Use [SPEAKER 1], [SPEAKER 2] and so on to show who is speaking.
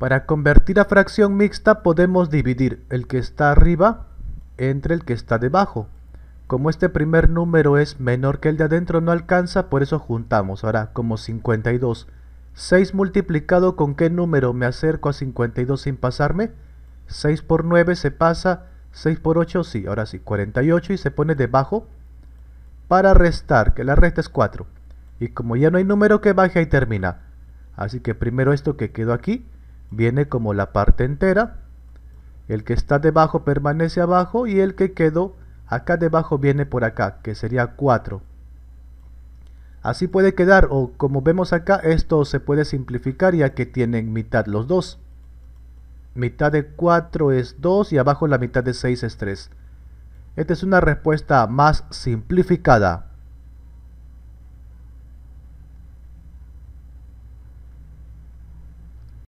[SPEAKER 1] Para convertir a fracción mixta podemos dividir el que está arriba entre el que está debajo. Como este primer número es menor que el de adentro no alcanza, por eso juntamos. Ahora, como 52. 6 multiplicado con qué número me acerco a 52 sin pasarme. 6 por 9 se pasa, 6 por 8 sí, ahora sí, 48 y se pone debajo para restar, que la resta es 4. Y como ya no hay número que baje, y termina. Así que primero esto que quedó aquí, viene como la parte entera. El que está debajo permanece abajo y el que quedó acá debajo viene por acá, que sería 4. Así puede quedar, o como vemos acá, esto se puede simplificar ya que tienen mitad los dos. Mitad de 4 es 2 y abajo la mitad de 6 es 3. Esta es una respuesta más simplificada.